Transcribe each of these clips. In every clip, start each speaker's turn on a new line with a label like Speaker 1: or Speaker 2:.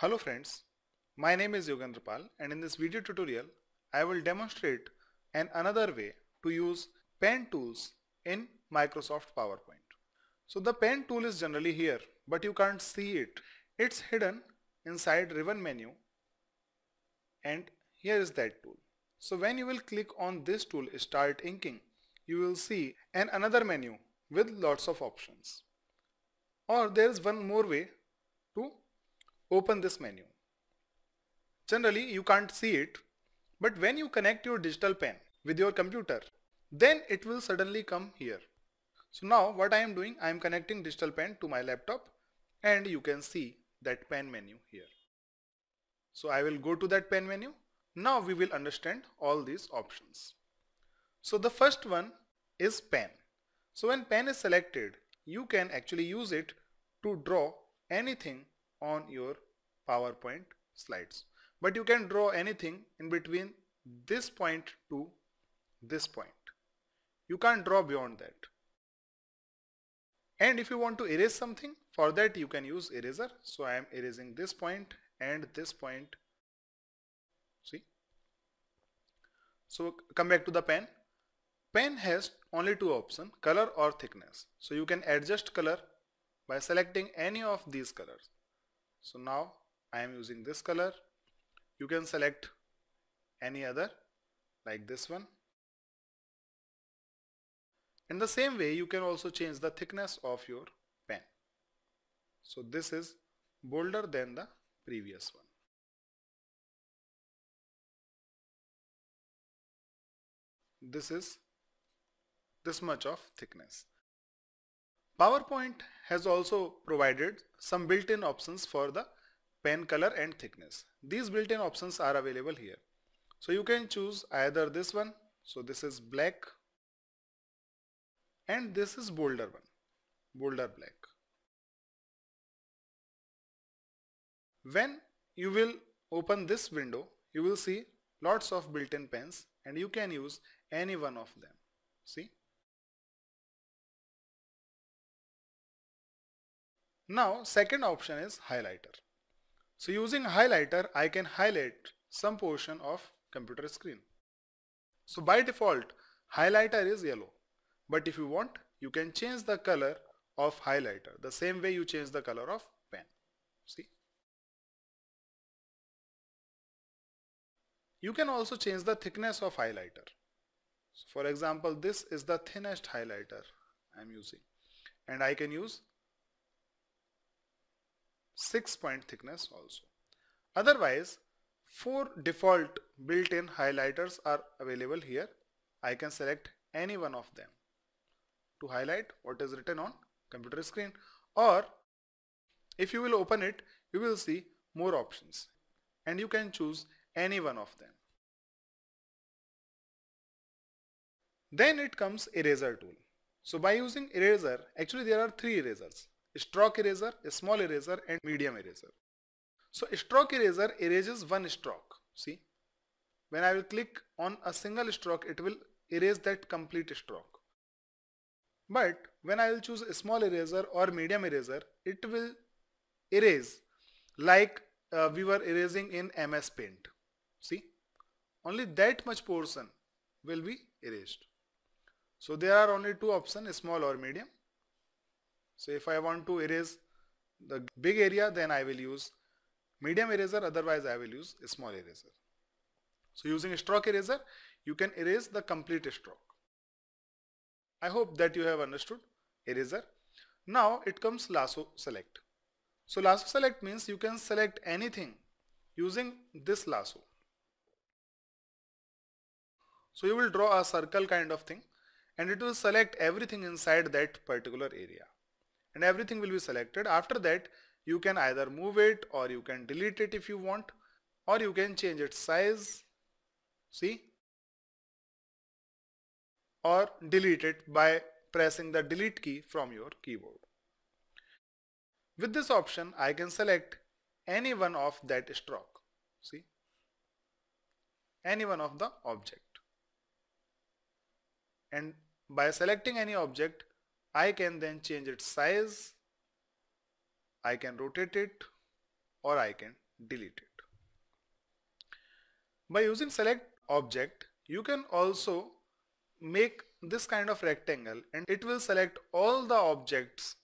Speaker 1: Hello friends, my name is Yogendra Pal and in this video tutorial I will demonstrate an another way to use pen tools in Microsoft PowerPoint. So the pen tool is generally here but you can't see it. It's hidden inside ribbon menu and here is that tool. So when you will click on this tool start inking you will see an another menu with lots of options. Or there is one more way to open this menu. Generally, you can't see it, but when you connect your digital pen with your computer, then it will suddenly come here. So now what I am doing, I am connecting digital pen to my laptop and you can see that pen menu here. So I will go to that pen menu. Now we will understand all these options. So the first one is pen. So when pen is selected, you can actually use it to draw anything on your PowerPoint slides. But you can draw anything in between this point to this point. You can't draw beyond that. And if you want to erase something, for that you can use eraser. So I am erasing this point and this point. See? So come back to the pen. Pen has only two options, color or thickness. So you can adjust color by selecting any of these colors. So now I am using this color. You can select any other like this one. In the same way you can also change the thickness of your pen. So this is bolder than the previous one. This is this much of thickness. PowerPoint has also provided some built-in options for the pen color and thickness. These built-in options are available here. So you can choose either this one. So this is black and this is bolder one, bolder black. When you will open this window, you will see lots of built-in pens and you can use any one of them. See? Now second option is highlighter. So using highlighter I can highlight some portion of computer screen. So by default highlighter is yellow but if you want you can change the color of highlighter the same way you change the color of pen. See? You can also change the thickness of highlighter. So for example this is the thinnest highlighter I am using and I can use 6 point thickness also. Otherwise, 4 default built-in highlighters are available here. I can select any one of them to highlight what is written on computer screen or if you will open it, you will see more options and you can choose any one of them. Then it comes eraser tool. So by using eraser, actually there are three erasers stroke eraser, a small eraser and medium eraser. So stroke eraser erases one stroke. See, when I will click on a single stroke, it will erase that complete stroke. But when I will choose a small eraser or medium eraser, it will erase like uh, we were erasing in MS Paint. See, only that much portion will be erased. So there are only two options, small or medium. So if I want to erase the big area then I will use medium eraser otherwise I will use small eraser. So using a stroke eraser you can erase the complete stroke. I hope that you have understood eraser. Now it comes lasso select. So lasso select means you can select anything using this lasso. So you will draw a circle kind of thing and it will select everything inside that particular area and everything will be selected. After that, you can either move it or you can delete it if you want or you can change its size. See? Or delete it by pressing the delete key from your keyboard. With this option, I can select any one of that stroke. See? Any one of the object. And by selecting any object, I can then change its size, I can rotate it or I can delete it. By using select object, you can also make this kind of rectangle and it will select all the objects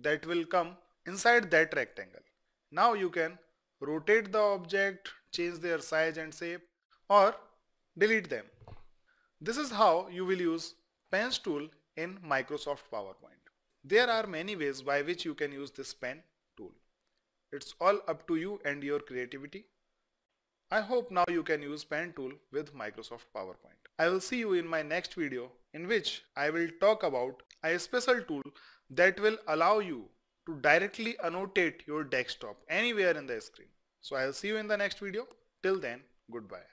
Speaker 1: that will come inside that rectangle. Now you can rotate the object, change their size and shape or delete them. This is how you will use pens tool in Microsoft PowerPoint. There are many ways by which you can use this pen tool. It's all up to you and your creativity. I hope now you can use pen tool with Microsoft PowerPoint. I will see you in my next video in which I will talk about a special tool that will allow you to directly annotate your desktop anywhere in the screen. So I'll see you in the next video. Till then, goodbye.